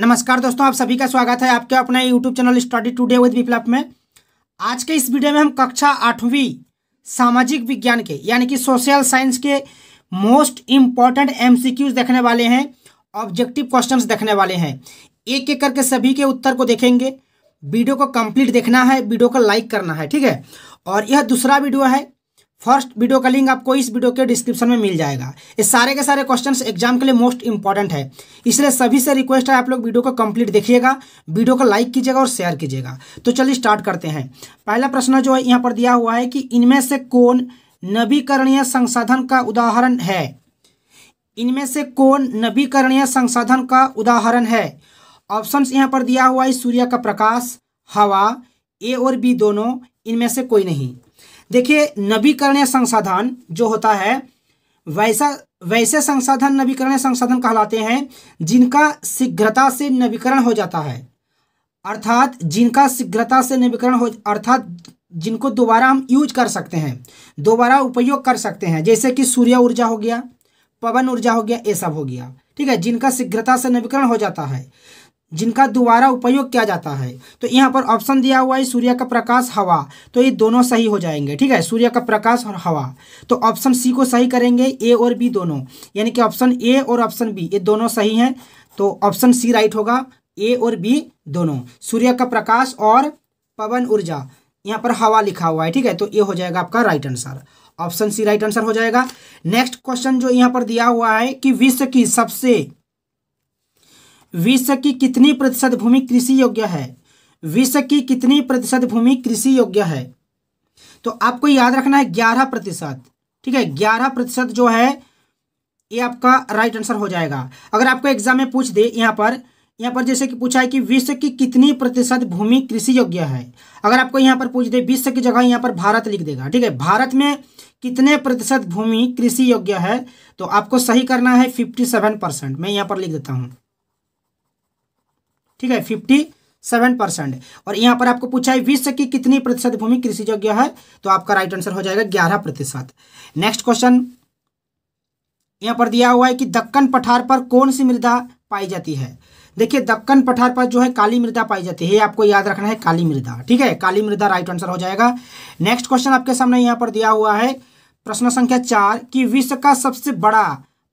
नमस्कार दोस्तों आप सभी का स्वागत है आपके अपने YouTube channel study today with Viplav में आज के इस वीडियो में हम कक्षा आठवीं सामाजिक विज्ञान के यानी कि सोशल साइंस के मोस्ट इम्पॉर्टेंट एम देखने वाले हैं ऑब्जेक्टिव क्वेश्चंस देखने वाले हैं एक एक करके सभी के उत्तर को देखेंगे वीडियो को कंप्लीट देखना है वीडियो को लाइक करना है ठीक है और यह दूसरा वीडियो है फर्स्ट वीडियो का लिंक आपको इस वीडियो के डिस्क्रिप्शन में मिल जाएगा ये सारे के सारे क्वेश्चंस एग्जाम के लिए मोस्ट इंपॉर्टेंट है इसलिए सभी से रिक्वेस्ट है आप लोग वीडियो को कंप्लीट देखिएगा वीडियो को लाइक कीजिएगा और शेयर कीजिएगा तो चलिए स्टार्ट करते हैं पहला प्रश्न जो है यहाँ पर दिया हुआ है कि इनमें से कौन नवीकरणीय संसाधन का उदाहरण है इनमें से कौन नवीकरणीय संसाधन का उदाहरण है ऑप्शन यहाँ पर दिया हुआ है सूर्य का प्रकाश हवा ए और बी दोनों इनमें से कोई नहीं देखिए नवीकरणीय संसाधन जो होता है वैसा वैसे संसाधन नवीकरणीय संसाधन कहलाते हैं जिनका शीघ्रता से नवीकरण हो जाता है अर्थात जिनका शीघ्रता से नवीकरण हो अर्थात जिनको दोबारा हम यूज कर सकते हैं दोबारा उपयोग कर सकते हैं जैसे कि सूर्य ऊर्जा हो गया पवन ऊर्जा हो गया ये सब हो गया ठीक है जिनका शीघ्रता से नवीकरण हो जाता है जिनका दोबारा उपयोग किया जाता है तो यहाँ पर ऑप्शन दिया हुआ है सूर्य का प्रकाश हवा तो ये दोनों सही हो जाएंगे ठीक है सूर्य का प्रकाश और हवा तो ऑप्शन सी को सही करेंगे ए और बी दोनों यानी कि ऑप्शन ए और ऑप्शन बी ये दोनों सही हैं तो ऑप्शन सी राइट होगा ए और बी दोनों सूर्य का प्रकाश और पवन ऊर्जा यहाँ पर हवा लिखा हुआ है ठीक है तो ये हो जाएगा आपका right answer option C right answer हो जाएगा नेक्स्ट क्वेश्चन जो यहाँ पर दिया हुआ है कि विश्व की सबसे विश्व की कितनी प्रतिशत भूमि कृषि योग्य है विश्व की कितनी प्रतिशत भूमि कृषि योग्य है तो आपको याद रखना है ग्यारह प्रतिशत ठीक है ग्यारह प्रतिशत जो है ये आपका राइट आंसर हो जाएगा अगर आपको एग्जाम में पूछ दे यहाँ पर यहाँ पर जैसे कि पूछा है कि विश्व की कितनी प्रतिशत भूमि कृषि योग्य है अगर आपको यहाँ पर पूछ दे विश्व की जगह यहाँ पर भारत लिख देगा ठीक है भारत में कितने प्रतिशत भूमि कृषि योग्य है तो आपको सही करना है फिफ्टी सेवन परसेंट मैं यहाँ पर लिख देता हूँ ठीक है फिफ्टी सेवन परसेंट और यहाँ पर आपको पूछा है विश्व की कितनी प्रतिशत भूमि कृषि योग्य है तो आपका राइट आंसर हो जाएगा ग्यारह प्रतिशत नेक्स्ट क्वेश्चन यहाँ पर दिया हुआ है कि दक्कन पठार पर कौन सी मृदा पाई जाती है देखिए दक्कन पठार पर जो है काली मृदा पाई जाती है आपको याद रखना है काली मृदा ठीक है काली मृदा राइट आंसर हो जाएगा नेक्स्ट क्वेश्चन आपके सामने यहाँ पर दिया हुआ है प्रश्न संख्या चार कि विश्व का सबसे बड़ा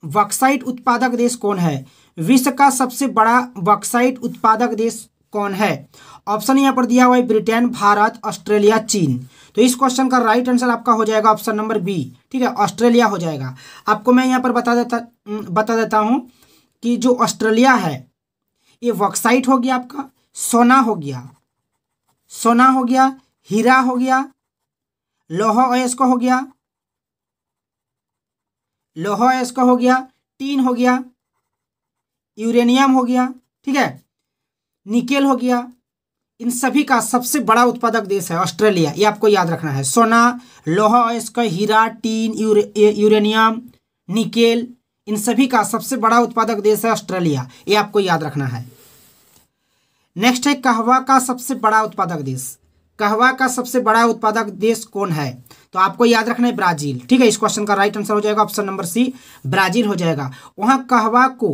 वक्साइट उत्पादक देश कौन है विश्व का सबसे बड़ा वक्साइट उत्पादक देश कौन है ऑप्शन यहाँ पर दिया हुआ है ब्रिटेन भारत ऑस्ट्रेलिया चीन तो इस क्वेश्चन का राइट आंसर आपका हो जाएगा ऑप्शन नंबर बी ठीक है ऑस्ट्रेलिया हो जाएगा आपको मैं यहाँ पर बता देता बता देता हूँ कि जो ऑस्ट्रेलिया है ये वक्साइट हो गया आपका सोना हो गया सोना हो गया हीरा हो गया लोहा अयस्क हो गया लोहा इसका हो गया टीन हो गया यूरेनियम हो गया ठीक है निकेल हो गया इन सभी का सबसे बड़ा उत्पादक देश है ऑस्ट्रेलिया ये आपको याद रखना है सोना लोहा इसका हीरा टीन यूरे, यूरेनियम निकेल इन सभी का सबसे बड़ा उत्पादक देश है ऑस्ट्रेलिया ये आपको याद रखना है नेक्स्ट है कहवा का सबसे बड़ा उत्पादक देश कहवा का सबसे बड़ा उत्पादक देश कौन है तो आपको याद रखना है ब्राजील ठीक है इस क्वेश्चन का राइट आंसर हो जाएगा ऑप्शन नंबर सी ब्राजील हो जाएगा वहां कहवा को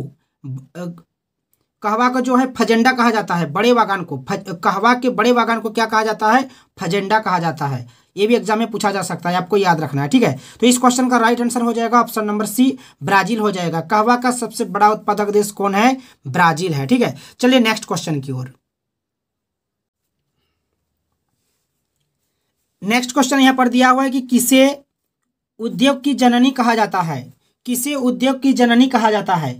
कहवा का जो है फजेंडा कहा जाता है बड़े बागान को फज, कहवा के बड़े बागान को क्या कहा जाता है फजेंडा कहा जाता है ये भी एग्जाम में पूछा जा सकता है आपको याद रखना है ठीक है तो इस क्वेश्चन का राइट आंसर हो जाएगा ऑप्शन नंबर सी ब्राजील हो जाएगा कहवा का सबसे बड़ा उत्पादक देश कौन है ब्राजील है ठीक है चलिए नेक्स्ट क्वेश्चन की ओर नेक्स्ट क्वेश्चन यहाँ पर दिया हुआ है कि किसे उद्योग की जननी कहा जाता है किसे उद्योग की जननी कहा जाता है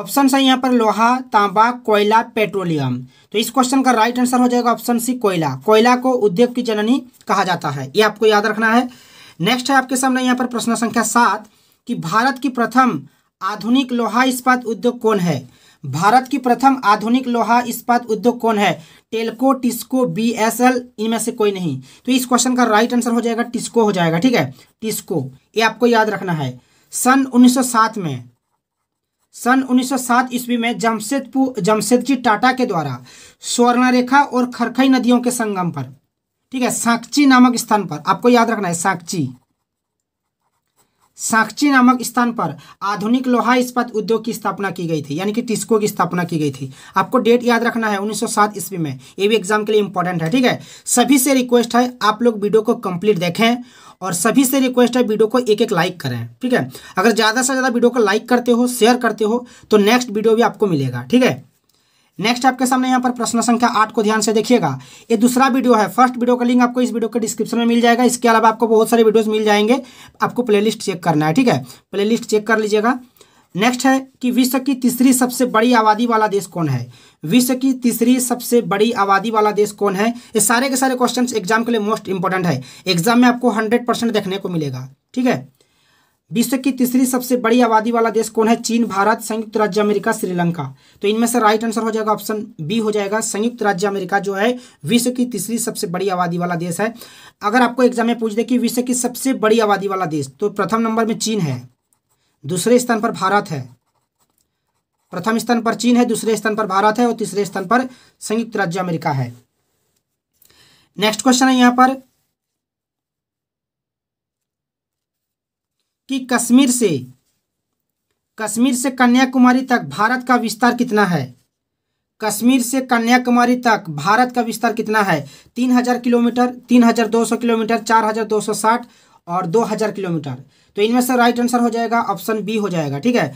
ऑप्शन है यहाँ पर लोहा तांबा कोयला पेट्रोलियम तो इस क्वेश्चन का राइट आंसर हो जाएगा ऑप्शन सी कोयला कोयला को उद्योग की जननी कहा जाता है ये आपको याद रखना है नेक्स्ट है आपके सामने यहाँ पर प्रश्न संख्या सात कि भारत की प्रथम आधुनिक लोहा इस्पात उद्योग कौन है भारत की प्रथम आधुनिक लोहा इस्पात उद्योग कौन है TELCO TISCO B S L इनमें से कोई नहीं तो इस क्वेश्चन का राइट आंसर हो जाएगा टिस्को हो जाएगा ठीक है टिस्को ये आपको याद रखना है सन उन्नीस में सन उन्नीस सौ ईस्वी में जमशेदपुर जमशेदजी टाटा के द्वारा स्वर्णरेखा और खरखई नदियों के संगम पर ठीक है साक्षी नामक स्थान पर आपको याद रखना है साक्षी साक्षी नामक स्थान पर आधुनिक लोहा इस्पात उद्योग की स्थापना की गई थी यानी कि टिस्को की स्थापना की गई थी आपको डेट याद रखना है 1907 ईस्वी में ये भी एग्जाम के लिए इंपॉर्टेंट है ठीक है सभी से रिक्वेस्ट है आप लोग वीडियो को कंप्लीट देखें और सभी से रिक्वेस्ट है वीडियो को एक एक लाइक करें ठीक है अगर ज़्यादा से ज़्यादा वीडियो को लाइक करते हो शेयर करते हो तो नेक्स्ट वीडियो भी आपको मिलेगा ठीक है नेक्स्ट आपके सामने यहाँ पर प्रश्न संख्या आठ को ध्यान से देखिएगा ये दूसरा वीडियो है फर्स्ट वीडियो का लिंक आपको इस वीडियो के डिस्क्रिप्शन में मिल जाएगा इसके अलावा आपको बहुत सारे वीडियोस मिल जाएंगे आपको प्लेलिस्ट चेक करना है ठीक है प्लेलिस्ट चेक कर लीजिएगा नेक्स्ट है कि विश्व की तीसरी सबसे बड़ी आबादी वाला देश कौन है विश्व की तीसरी सबसे बड़ी आबादी वाला देश कौन है ये सारे के सारे क्वेश्चन एग्जाम के लिए मोस्ट इंपॉर्टेंट है एग्जाम में आपको हंड्रेड देखने को मिलेगा ठीक है विश्व की तीसरी सबसे बड़ी आबादी वाला देश कौन है चीन भारत संयुक्त राज्य अमेरिका श्रीलंका तो इनमें से राइट आंसर हो जाएगा ऑप्शन बी हो जाएगा संयुक्त राज्य अमेरिका जो है विश्व की तीसरी सबसे बड़ी आबादी वाला देश है अगर आपको एग्जाम में पूछ दे कि विश्व की सबसे बड़ी आबादी वाला देश तो प्रथम नंबर में चीन है दूसरे स्थान पर भारत है प्रथम स्थान पर चीन है दूसरे स्थान पर भारत है और तीसरे स्थान पर संयुक्त राज्य अमेरिका है नेक्स्ट क्वेश्चन है यहाँ पर कि कश्मीर से कश्मीर से कन्याकुमारी तक भारत का विस्तार कितना है कश्मीर से कन्याकुमारी तक भारत का विस्तार कितना है तीन हजार किलोमीटर तीन हजार दो सौ किलोमीटर चार हजार दो सौ साठ और दो हजार किलोमीटर तो इनमें से राइट आंसर हो जाएगा ऑप्शन बी हो जाएगा ठीक है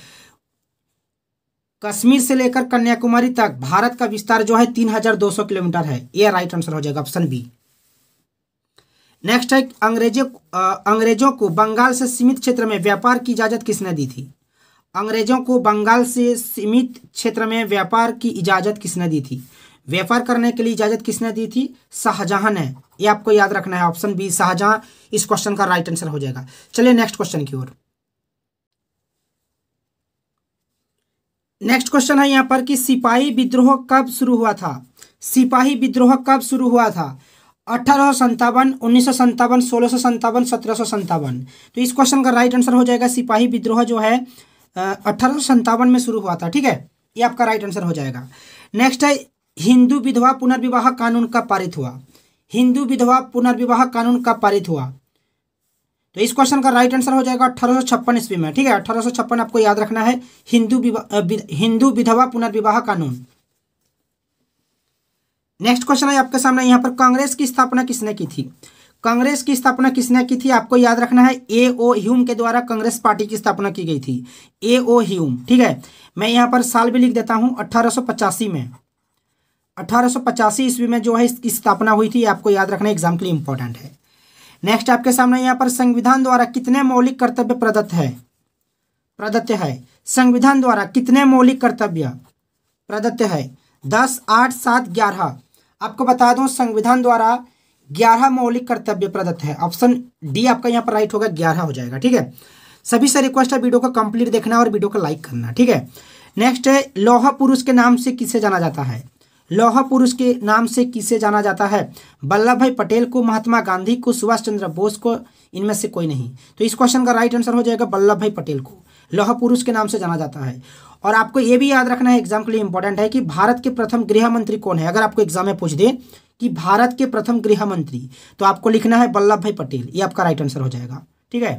कश्मीर से लेकर कन्याकुमारी तक भारत का विस्तार जो है तीन हजार दो सौ किलोमीटर है यह राइट आंसर हो जाएगा ऑप्शन बी नेक्स्ट है अंग्रेजों अंग्रेजों को बंगाल से सीमित क्षेत्र में व्यापार की इजाज़त किसने दी थी अंग्रेजों को बंगाल से सीमित क्षेत्र में व्यापार की इजाज़त किसने दी थी व्यापार करने के लिए इजाज़त किसने दी थी शाहजहां ने ये आपको याद रखना है ऑप्शन बी शाहजहां इस क्वेश्चन का राइट आंसर हो जाएगा चलिए नेक्स्ट क्वेश्चन की ओर नेक्स्ट क्वेश्चन है यहाँ पर कि सिपाही विद्रोह कब शुरू हुआ था सिपाही विद्रोह कब शुरू हुआ था अठारह सौ संतावन उन्नीस सौ संतावन सोलह सौ संतावन सत्रह सौ संतावन तो इस क्वेश्चन का राइट आंसर हो जाएगा सिपाही विद्रोह जो है अठारह सौ संतावन में शुरू हुआ था ठीक है ये आपका राइट आंसर हो जाएगा नेक्स्ट है हिंदू विधवा पुनर्विवाह कानून का पारित हुआ हिंदू विधवा पुनर्विवाह कानून का पारित हुआ तो इस क्वेश्चन का राइट आंसर हो जाएगा अठारह सौ छप्पन ईस्वी में ठीक है अठारह सौ छप्पन आपको याद रखना है हिंदू हिंदू विधवा पुनर्विवाह कानून नेक्स्ट क्वेश्चन है आपके सामने यहाँ पर कांग्रेस की स्थापना किसने की थी कांग्रेस की स्थापना किसने की थी आपको याद रखना है ए ओ ह्यूम के द्वारा कांग्रेस पार्टी की स्थापना की गई थी ए ओ ह्यूम ठीक है मैं यहाँ पर साल भी लिख देता हूँ अट्ठारह में अट्ठारह ईस्वी में जो है इसकी स्थापना हुई थी आपको याद रखना एग्जाम के लिए इंपॉर्टेंट है नेक्स्ट आपके सामने यहाँ पर संविधान द्वारा कितने मौलिक कर्तव्य प्रदत्त है प्रदत्त है संविधान द्वारा कितने मौलिक कर्तव्य प्रदत्त है दस आठ सात ग्यारह आपको बता दूं संविधान द्वारा ग्यारह मौलिक कर्तव्य प्रदत्त है ऑप्शन डी आपका यहाँ पर राइट होगा ग्यारह हो जाएगा ठीक है सभी से रिक्वेस्ट है वीडियो को कंप्लीट देखना और वीडियो को लाइक करना ठीक है नेक्स्ट है लौह पुरुष के नाम से किसे जाना जाता है लौह पुरुष के नाम से किसे जाना जाता है वल्लभ भाई पटेल को महात्मा गांधी को सुभाष चंद्र बोस को इनमें से कोई नहीं तो इस क्वेश्चन का राइट आंसर हो जाएगा वल्लभ भाई पटेल को लौह पुरुष के नाम से जाना जाता है और आपको ये भी याद रखना है एग्जाम के लिए इंपॉर्टेंट है कि भारत के प्रथम गृह मंत्री कौन है अगर आपको एग्जाम में पूछ दे कि भारत के प्रथम गृह मंत्री तो आपको लिखना है वल्लभ भाई पटेल ये आपका राइट आंसर हो जाएगा ठीक है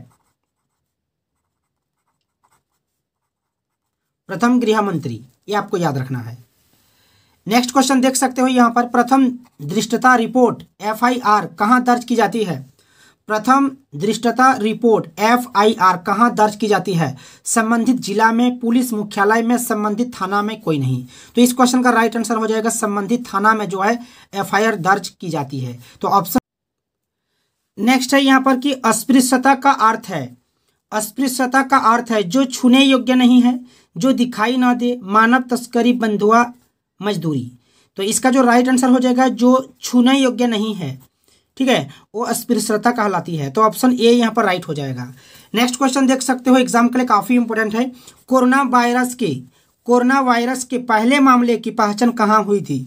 प्रथम गृह मंत्री ये आपको याद रखना है नेक्स्ट क्वेश्चन देख सकते हो यहां पर प्रथम दृष्टता रिपोर्ट एफ आई आर कहां दर्ज की जाती है प्रथम दृष्टता रिपोर्ट एफ आई आर कहाँ दर्ज की जाती है संबंधित जिला में पुलिस मुख्यालय में संबंधित थाना में कोई नहीं तो इस क्वेश्चन का राइट आंसर हो जाएगा संबंधित थाना में जो है एफ आई आर दर्ज की जाती है तो ऑप्शन नेक्स्ट है यहाँ पर कि अस्पृश्यता का अर्थ है अस्पृश्यता का अर्थ है जो छूने योग्य नहीं है जो दिखाई ना दे मानव तस्करी बंधुआ मजदूरी तो इसका जो राइट आंसर हो जाएगा जो छूने योग्य नहीं है ठीक है वो अस्पृश्यता कहलाती है तो ऑप्शन ए यहाँ पर राइट हो जाएगा नेक्स्ट क्वेश्चन देख सकते हो एग्जाम के लिए काफ़ी इंपॉर्टेंट है कोरोना वायरस के कोरोना वायरस के पहले मामले की पहचान कहाँ हुई थी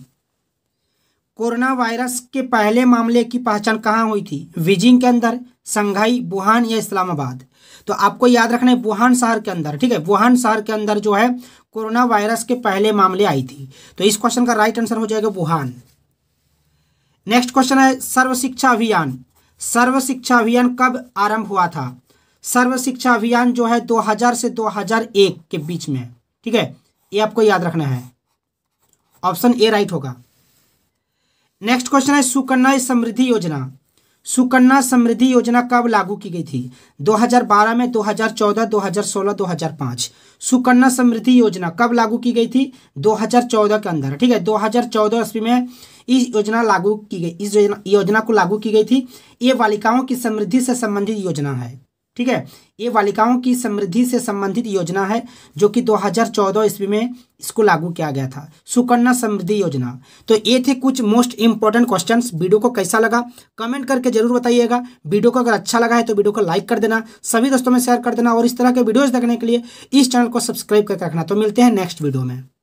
कोरोना वायरस के पहले मामले की पहचान कहाँ हुई थी बीजिंग के अंदर संघाई वुहान या इस्लामाबाद तो आपको याद रखना है वुहान शहर के अंदर ठीक है वुहान शहर के अंदर जो है कोरोना वायरस के पहले मामले आई थी तो इस क्वेश्चन का राइट आंसर हो जाएगा वुहान नेक्स्ट क्वेश्चन है सर्व शिक्षा अभियान सर्व शिक्षा अभियान कब आरंभ हुआ था सर्व शिक्षा अभियान जो है 2000 से 2001 के बीच में ठीक है ये आपको याद रखना है ऑप्शन ए राइट होगा नेक्स्ट क्वेश्चन है सुकन्या समृद्धि योजना सुकन्या समृद्धि योजना कब लागू की गई थी 2012 में 2014, 2016, 2005 सुकन्या समृद्धि योजना कब लागू की गई थी 2014 के अंदर ठीक है 2014 ईस्वी में इस योजना लागू की गई इस योजना को लागू की गई थी ये बालिकाओं की समृद्धि से संबंधित योजना है ठीक है ये बालिकाओं की समृद्धि से संबंधित योजना है जो कि 2014 ईस्वी में इसको लागू किया गया था सुकन्या समृद्धि योजना तो ये थे कुछ मोस्ट इंपॉर्टेंट क्वेश्चंस वीडियो को कैसा लगा कमेंट करके जरूर बताइएगा वीडियो को अगर अच्छा लगा है तो वीडियो को लाइक कर देना सभी दोस्तों में शेयर कर देना और इस तरह के वीडियोज देखने के लिए इस चैनल को सब्सक्राइब करके रखना तो मिलते हैं नेक्स्ट वीडियो में